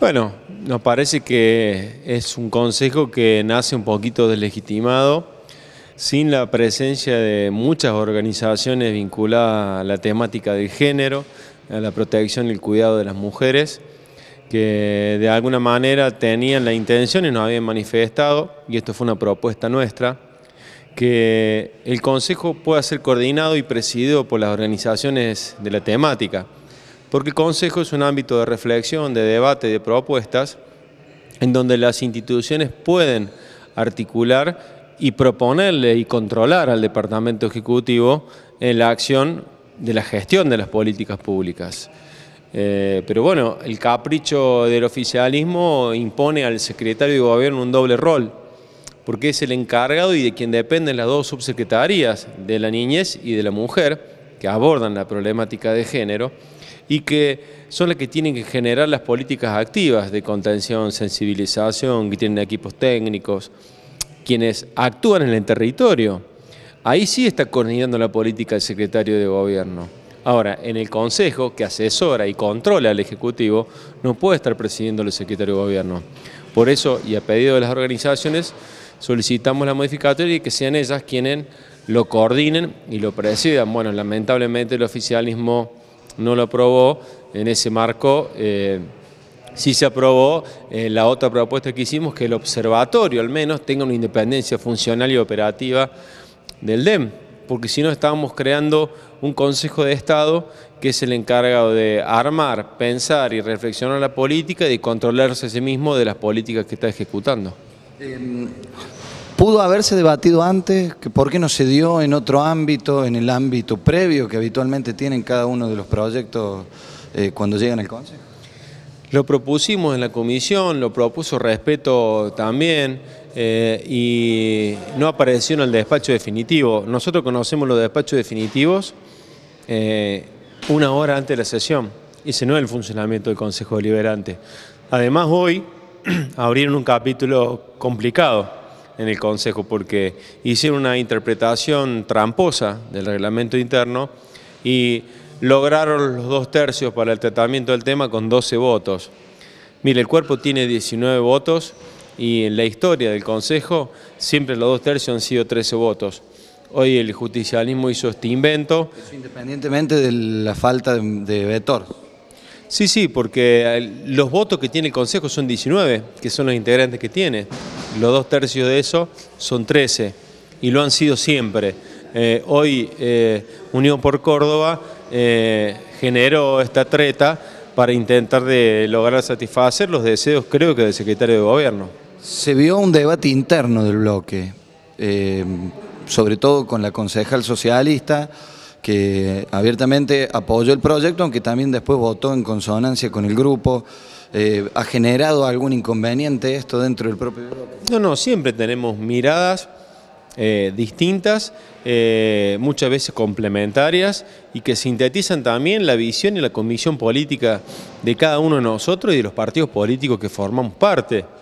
Bueno, nos parece que es un consejo que nace un poquito deslegitimado. Sin la presencia de muchas organizaciones vinculadas a la temática del género, a la protección y el cuidado de las mujeres, que de alguna manera tenían la intención y nos habían manifestado, y esto fue una propuesta nuestra, que el Consejo pueda ser coordinado y presidido por las organizaciones de la temática porque el Consejo es un ámbito de reflexión, de debate, de propuestas, en donde las instituciones pueden articular y proponerle y controlar al Departamento Ejecutivo en eh, la acción de la gestión de las políticas públicas. Eh, pero bueno, el capricho del oficialismo impone al secretario de gobierno un doble rol, porque es el encargado y de quien dependen las dos subsecretarías, de la niñez y de la mujer, que abordan la problemática de género, y que son las que tienen que generar las políticas activas de contención, sensibilización, que tienen equipos técnicos, quienes actúan en el territorio. Ahí sí está coordinando la política el secretario de gobierno. Ahora, en el Consejo, que asesora y controla al Ejecutivo, no puede estar presidiendo el secretario de gobierno. Por eso, y a pedido de las organizaciones, solicitamos la modificatoria y que sean ellas quienes lo coordinen y lo presidan. Bueno, lamentablemente el oficialismo no lo aprobó en ese marco. Eh, sí se aprobó eh, la otra propuesta que hicimos, que el observatorio al menos tenga una independencia funcional y operativa del DEM, porque si no estábamos creando un Consejo de Estado que es el encargado de armar, pensar y reflexionar la política y controlarse a sí mismo de las políticas que está ejecutando. Em, Pudo haberse debatido antes, por qué no se dio en otro ámbito, en el ámbito previo que habitualmente tienen cada uno de los proyectos eh, cuando llegan al Consejo. Lo propusimos en la comisión, lo propuso respeto también eh, y no apareció en el despacho definitivo. Nosotros conocemos los despachos definitivos eh, una hora antes de la sesión. Ese no es el funcionamiento del Consejo Deliberante. Además hoy abrieron un capítulo complicado en el Consejo porque hicieron una interpretación tramposa del reglamento interno y lograron los dos tercios para el tratamiento del tema con 12 votos. Mire, el cuerpo tiene 19 votos y en la historia del Consejo siempre los dos tercios han sido 13 votos. Hoy el justicialismo hizo este invento. independientemente de la falta de vetor. Sí, sí, porque los votos que tiene el Consejo son 19, que son los integrantes que tiene los dos tercios de eso son 13 y lo han sido siempre. Eh, hoy eh, Unión por Córdoba eh, generó esta treta para intentar de lograr satisfacer los deseos, creo que del secretario de Gobierno. Se vio un debate interno del bloque, sobre todo con la concejal socialista, que abiertamente apoyó el proyecto, aunque también después votó en consonancia con el grupo. Eh, ¿Ha generado algún inconveniente esto dentro del propio No, no, siempre tenemos miradas eh, distintas, eh, muchas veces complementarias, y que sintetizan también la visión y la convicción política de cada uno de nosotros y de los partidos políticos que formamos parte.